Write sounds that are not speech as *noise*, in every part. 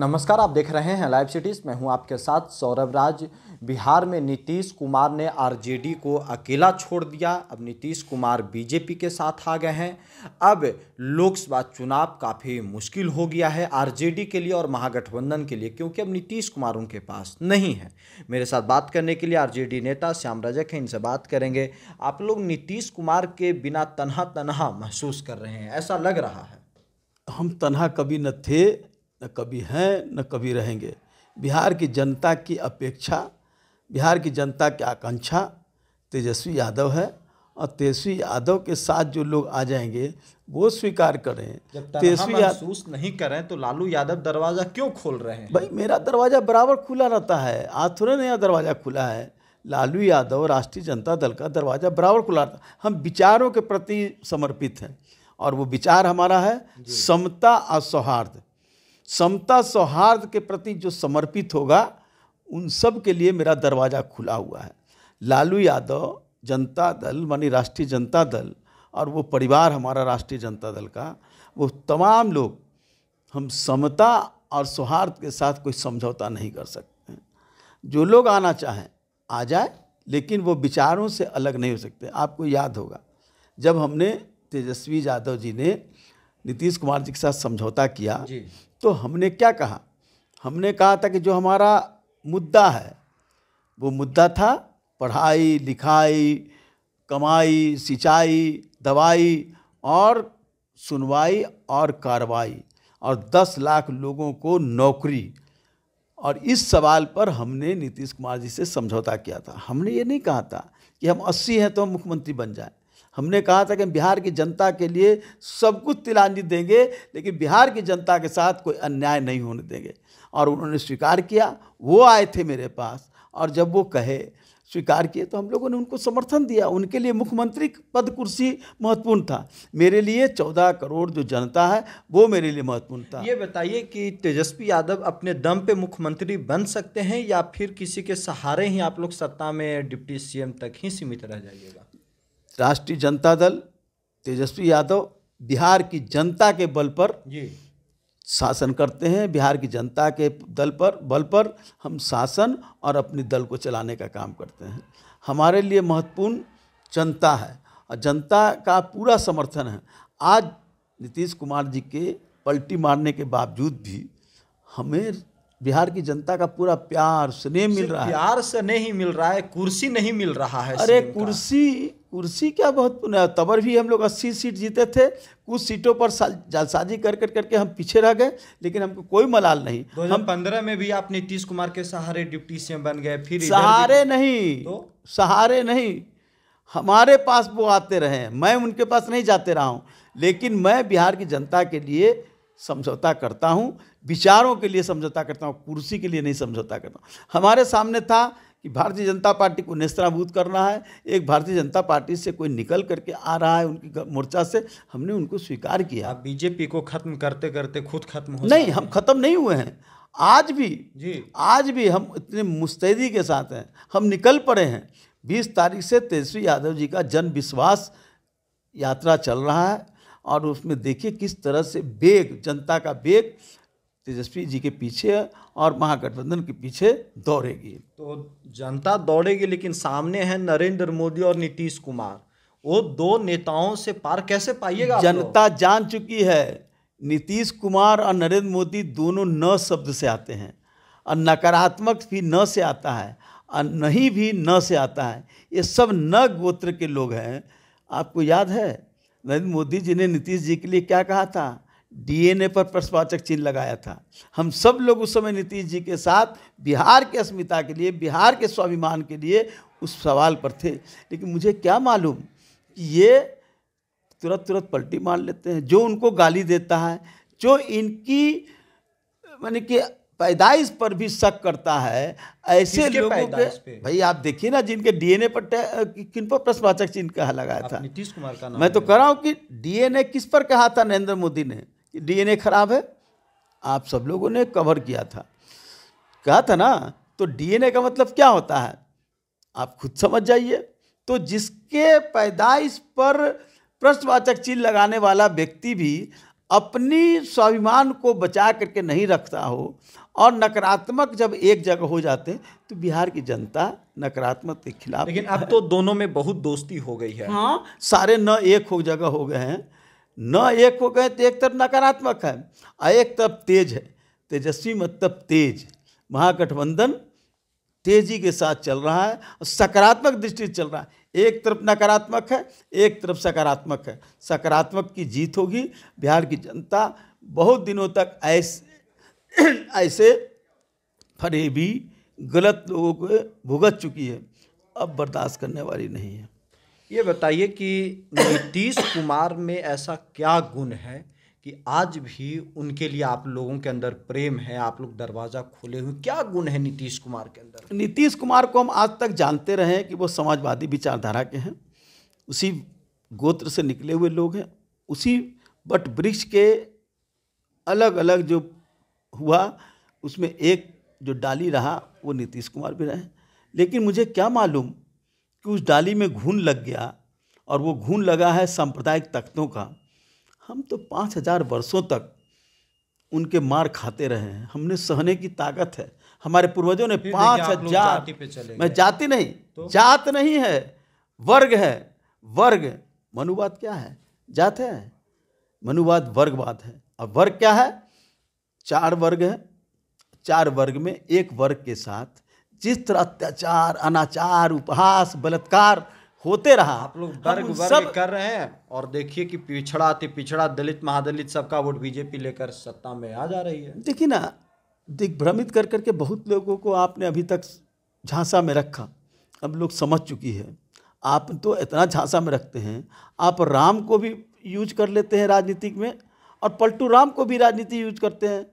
नमस्कार आप देख रहे हैं लाइव सिटीज मैं हूं आपके साथ सौरभ राज बिहार में नीतीश कुमार ने आरजेडी को अकेला छोड़ दिया अब नीतीश कुमार बीजेपी के साथ आ गए हैं अब लोकसभा चुनाव काफ़ी मुश्किल हो गया है आरजेडी के लिए और महागठबंधन के लिए क्योंकि अब नीतीश कुमार उनके पास नहीं है मेरे साथ बात करने के लिए आर नेता श्याम रजक हैं इनसे बात करेंगे आप लोग नीतीश कुमार के बिना तनहा तनहा महसूस कर रहे हैं ऐसा लग रहा है हम तनहा कभी न थे न कभी हैं न कभी रहेंगे बिहार की जनता की अपेक्षा बिहार की जनता की आकांक्षा तेजस्वी यादव है और तेजस्वी यादव के साथ जो लोग आ जाएंगे वो स्वीकार करें तेजस्वी महसूस नहीं करें तो लालू यादव दरवाज़ा क्यों खोल रहे हैं भाई मेरा दरवाज़ा बराबर खुला रहता है आज थोड़े नया दरवाज़ा खुला है लालू यादव राष्ट्रीय जनता दल का दरवाज़ा बराबर खुला रहता हम विचारों के प्रति समर्पित हैं और वो विचार हमारा है समता और सौहार्द समता सौहार्द के प्रति जो समर्पित होगा उन सब के लिए मेरा दरवाज़ा खुला हुआ है लालू यादव जनता दल मानी राष्ट्रीय जनता दल और वो परिवार हमारा राष्ट्रीय जनता दल का वो तमाम लोग हम समता और सौहार्द के साथ कोई समझौता नहीं कर सकते जो लोग आना चाहें आ जाए लेकिन वो विचारों से अलग नहीं हो सकते आपको याद होगा जब हमने तेजस्वी यादव जी ने नीतीश कुमार जी के साथ समझौता किया तो हमने क्या कहा हमने कहा था कि जो हमारा मुद्दा है वो मुद्दा था पढ़ाई लिखाई कमाई सिंचाई दवाई और सुनवाई और कार्रवाई और 10 लाख लोगों को नौकरी और इस सवाल पर हमने नीतीश कुमार जी से समझौता किया था हमने ये नहीं कहा था कि हम 80 हैं तो हम मुख्यमंत्री बन जाएं हमने कहा था कि हम बिहार की जनता के लिए सब कुछ तिलांजलि देंगे लेकिन बिहार की जनता के साथ कोई अन्याय नहीं होने देंगे और उन्होंने स्वीकार किया वो आए थे मेरे पास और जब वो कहे स्वीकार किए तो हम लोगों ने उनको समर्थन दिया उनके लिए मुख्यमंत्री पद कुर्सी महत्वपूर्ण था मेरे लिए चौदह करोड़ जो जनता है वो मेरे लिए महत्वपूर्ण था ये बताइए कि तेजस्वी यादव अपने दम पे मुख्यमंत्री बन सकते हैं या फिर किसी के सहारे ही आप लोग सत्ता में डिप्टी सीएम तक ही सीमित रह जाइएगा राष्ट्रीय जनता दल तेजस्वी यादव बिहार की जनता के बल पर शासन करते हैं बिहार की जनता के दल पर बल पर हम शासन और अपने दल को चलाने का काम करते हैं हमारे लिए महत्वपूर्ण जनता है और जनता का पूरा समर्थन है आज नीतीश कुमार जी के पलटी मारने के बावजूद भी हमें बिहार की जनता का पूरा प्यार स्नेह मिल रहा है प्यार से नहीं मिल रहा है कुर्सी नहीं मिल रहा है अरे कुर्सी कुर्सी क्या बहुत तबर भी हम लोग अस्सी सीट जीते थे कुछ सीटों पर जालसाजी कर कर करके हम पीछे रह गए लेकिन हमको कोई मलाल नहीं हम पंद्रह में भी आप नीतीश कुमार के सहारे डिप्टी सीएम बन गए फिर सहारे नहीं तो? सहारे नहीं हमारे पास वो आते रहे मैं उनके पास नहीं जाते रहा हूँ लेकिन मैं बिहार की जनता के लिए समझौता करता हूँ विचारों के लिए समझौता करता हूँ कुर्सी के लिए नहीं समझौता करता हूँ हमारे सामने था कि भारतीय जनता पार्टी को नेस्त्राभूत करना है एक भारतीय जनता पार्टी से कोई निकल करके आ रहा है उनकी मोर्चा से हमने उनको स्वीकार किया आप बीजेपी को खत्म करते करते खुद खत्म हो नहीं हम खत्म नहीं हुए हैं आज भी जी आज भी हम इतने मुस्तैदी के साथ हैं हम निकल पड़े हैं बीस तारीख से तेजस्वी यादव जी का जन विश्वास यात्रा चल रहा है और उसमें देखिए किस तरह से बेग जनता का बेग तेजस्वी जी के पीछे और महागठबंधन के पीछे दौड़ेगी तो जनता दौड़ेगी लेकिन सामने है नरेंद्र मोदी और नीतीश कुमार वो दो नेताओं से पार कैसे पाइएगा जनता जान चुकी है नीतीश कुमार और नरेंद्र मोदी दोनों न शब्द से आते हैं और नकारात्मक भी न से आता है और नहीं भी न से आता है ये सब न गोत्र के लोग हैं आपको याद है नरेंद्र मोदी जी ने नीतीश जी के लिए क्या कहा था डीएनए पर प्रश्नवाचक चिन्ह लगाया था हम सब लोग उस समय नीतीश जी के साथ बिहार के अस्मिता के लिए बिहार के स्वाभिमान के लिए उस सवाल पर थे लेकिन मुझे क्या मालूम कि ये तुरंत तुरंत पलटी मार लेते हैं जो उनको गाली देता है जो इनकी मैंने कि पैदाइश पर भी शक करता है ऐसे लोगों के भाई आप देखिए ना जिनके डीएनए पर किन पर प्रश्नवाचक चिन्ह कहा लगाया था नीतीश कुमार का नाम मैं तो कह रहा हूँ कि डीएनए किस पर कहा था नरेंद्र मोदी ने कि डीएनए खराब है आप सब लोगों ने कवर किया था कहा था ना तो डीएनए का मतलब क्या होता है आप खुद समझ जाइए तो जिसके पैदाइश पर प्रश्नवाचक चिन्ह लगाने वाला व्यक्ति भी अपनी स्वाभिमान को बचा करके नहीं रखता हो और नकारात्मक जब एक जगह हो जाते तो बिहार की जनता नकारात्मक के खिलाफ लेकिन अब तो दोनों में बहुत दोस्ती हो गई है हाँ सारे न एक हो जगह हो गए हैं न एक हो गए तो एक तरफ नकारात्मक है और एक तरफ तेज है तेजस्वी मतलब तेज महागठबंधन तेजी के साथ चल रहा है सकारात्मक दृष्टि चल रहा है एक तरफ नकारात्मक है एक तरफ सकारात्मक है सकारात्मक की जीत होगी बिहार की जनता बहुत दिनों तक ऐसे *clears throat* ऐसे फरेबी गलत लोगों को भुगत चुकी है अब बर्दाश्त करने वाली नहीं है ये बताइए कि नीतीश कुमार में ऐसा क्या गुण है कि आज भी उनके लिए आप लोगों के अंदर प्रेम है आप लोग दरवाज़ा खोले हुए क्या गुण है नीतीश कुमार के अंदर नीतीश कुमार को हम आज तक जानते रहे हैं कि वो समाजवादी विचारधारा के हैं उसी गोत्र से निकले हुए लोग हैं उसी बट वृक्ष के अलग अलग जो हुआ उसमें एक जो डाली रहा वो नीतीश कुमार भी रहे लेकिन मुझे क्या मालूम कि उस डाली में घून लग गया और वो घून लगा है सांप्रदायिक तख्तों का हम तो पाँच हजार वर्षों तक उनके मार खाते रहे हैं हमने सहने की ताकत है हमारे पूर्वजों ने पाँच हजार मैं जाति नहीं तो? जात नहीं है वर्ग है वर्ग मनुवाद क्या है जात है मनुवाद वर्गवाद है अब वर्ग क्या है चार वर्ग है चार वर्ग में एक वर्ग के साथ जिस तरह अत्याचार अनाचार उपहास बलात्कार होते रहा आप लोग वर्ग वर्ग कर रहे हैं और देखिए कि पिछड़ा अति पिछड़ा दलित महादलित सबका वोट बीजेपी लेकर सत्ता में आ जा रही है देखिए ना दिग्भ्रमित कर करके बहुत लोगों को आपने अभी तक झांसा में रखा अब लोग समझ चुकी है आप तो इतना झांसा में रखते हैं आप राम को भी यूज कर लेते हैं राजनीतिक में और पलटू राम को भी राजनीति यूज करते हैं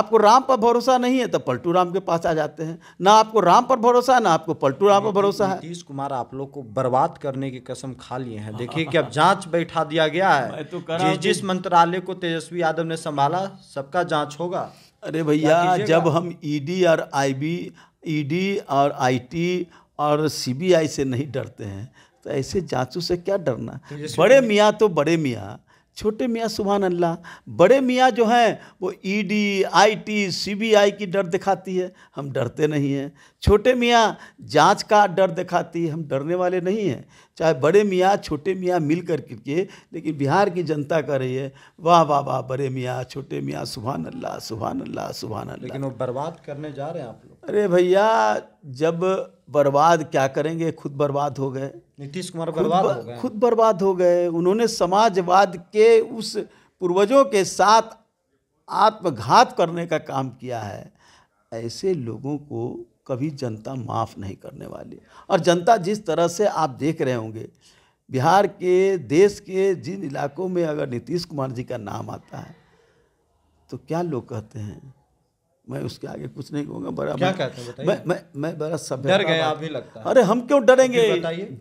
आपको राम पर भरोसा नहीं है तो पलटू राम के पास आ जाते हैं ना आपको राम पर भरोसा है ना आपको पलटू राम पर भरोसा है नीतीश कुमार आप लोग को बर्बाद करने की कसम खा लिए हैं देखिए कि अब जांच बैठा दिया गया है तो जिस जिस मंत्रालय को तेजस्वी यादव ने संभाला सबका जाँच होगा अरे भैया जब हम ईडी e और आईबी ईडी e और आईटी और सीबीआई से नहीं डरते हैं तो ऐसे जांचों से क्या डरना बड़े मियाँ तो बड़े मियाँ छोटे मियाँ सुबहान अल्लाह बड़े मियाँ जो हैं वो ईडी आईटी सीबीआई की डर दिखाती है हम डरते नहीं हैं छोटे मियाँ जांच का डर दिखाती है हम डरने वाले नहीं हैं चाहे बड़े मियाँ छोटे मियाँ मिल कर के लेकिन बिहार की जनता कह रही है वाह वाह वाह बड़े मियाँ छोटे मियाँ सुबहान अल्लाह सुबहान अल्लाह सुबहान अल्लाह लेकिन वो बर्बाद करने जा रहे हैं आप लोग अरे भैया जब बर्बाद क्या करेंगे खुद बर्बाद हो गए नीतीश कुमार बर्बाद खुद बर्बाद हो गए उन्होंने समाजवाद के उस पूर्वजों के साथ आत्मघात करने का काम किया है ऐसे लोगों को कभी जनता माफ़ नहीं करने वाली और जनता जिस तरह से आप देख रहे होंगे बिहार के देश के जिन इलाकों में अगर नीतीश कुमार जी का नाम आता है तो क्या लोग कहते हैं मैं उसके आगे कुछ नहीं कहूँगा बड़ा क्या मैं, कहते हैं मैं मैं मैं बड़ा सभ्य डर गए आप भी लगता है अरे हम क्यों डरेंगे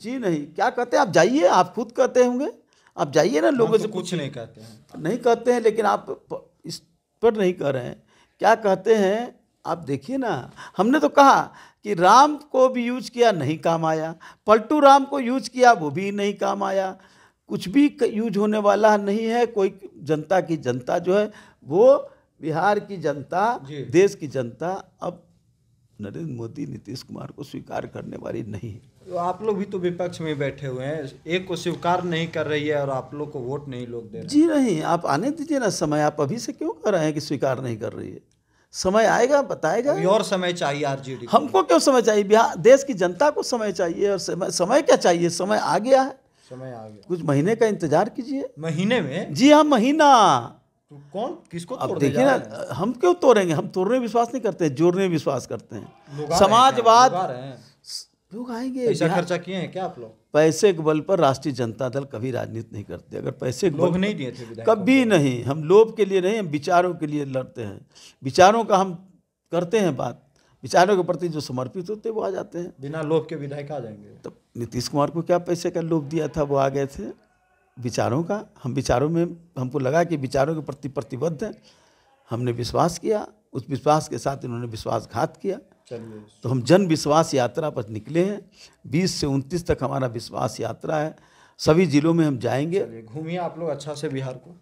जी नहीं क्या कहते हैं आप जाइए आप खुद कहते होंगे आप जाइए ना लोगों तो से कुछ नहीं कहते हैं नहीं कहते हैं लेकिन आप इस पर नहीं कह रहे हैं क्या कहते हैं आप देखिए ना हमने तो कहा कि राम को भी यूज किया नहीं काम आया पलटू राम को यूज किया वो भी नहीं काम आया कुछ भी यूज होने वाला नहीं है कोई जनता की जनता जो है वो बिहार की जनता देश की जनता अब नरेंद्र मोदी नीतीश कुमार को स्वीकार करने वाली नहीं है तो आप लोग भी तो विपक्ष में बैठे हुए हैं एक को स्वीकार नहीं कर रही है और आप लोग को वोट नहीं लोग दे रहे जी नहीं आप आने दीजिए ना समय आप अभी से क्यों कह रहे हैं कि स्वीकार नहीं कर रही है समय आएगा बताएगा और समय चाहिए आरजेडी हमको क्यों समय चाहिए बिहार देश की जनता को समय चाहिए और समय, समय क्या चाहिए समय आ गया है समय आ गया कुछ महीने का इंतजार कीजिए महीने में जी हाँ महीना तो कौन किसको अब देखिए ना हम क्यों तोड़ेंगे हम तोड़ने विश्वास नहीं करते जोड़ने विश्वास करते हैं समाजवाद लोग आएंगे पैसा खर्चा किए हैं क्या आप लोग पैसे के बल पर राष्ट्रीय जनता दल कभी राजनीति नहीं करते अगर पैसे के लोग नहीं दिए थे कभी नहीं हम लोभ के लिए नहीं हम विचारों के लिए लड़ते हैं विचारों का हम करते हैं बात विचारों के प्रति जो समर्पित होते वो आ जाते हैं बिना लोभ के विधायक आ जाएंगे तो नीतीश कुमार को क्या पैसे का लोभ दिया था वो आ गए थे विचारों का हम विचारों में हमको लगा कि विचारों के प्रति प्रतिबद्ध हैं हमने विश्वास किया उस विश्वास के साथ इन्होंने विश्वासघात किया तो हम जन विश्वास यात्रा पर निकले हैं 20 से 29 तक हमारा विश्वास यात्रा है सभी जिलों में हम जाएंगे घूमिए आप लोग अच्छा से बिहार को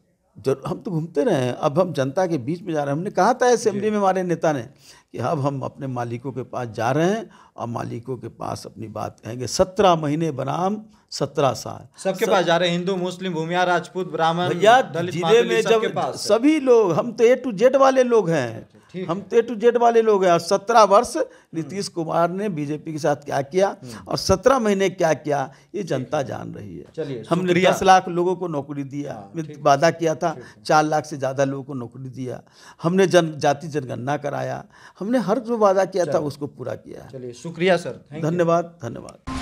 हम तो घूमते रहे हैं अब हम जनता के बीच में जा रहे हैं हमने कहा था असेंबली में हमारे नेता ने कि अब हम अपने मालिकों के पास जा रहे हैं और मालिकों के पास अपनी बात कहेंगे सत्रह महीने बनाम सत्रह साल सबके सब, पास जा रहे हैं हिंदू मुस्लिम भूमिया राजपूत ब्राह्मण जिले में जब सभी लोग हम तो ए टू जेड वाले लोग हैं अच्छा, अच्छा, हम तो ए टू जेड वाले लोग हैं और सत्रह वर्ष हम्म। नीतीश कुमार ने बीजेपी के साथ क्या किया हम्म। और सत्रह महीने क्या किया ये जनता जान रही है हमने दस लाख लोगों को नौकरी दिया हाँ, वादा किया था चार लाख से ज़्यादा लोगों को नौकरी दिया हमने जन जाति जनगणना कराया हमने हर जो वादा किया था उसको पूरा किया है चलिए शुक्रिया सर धन्यवाद धन्यवाद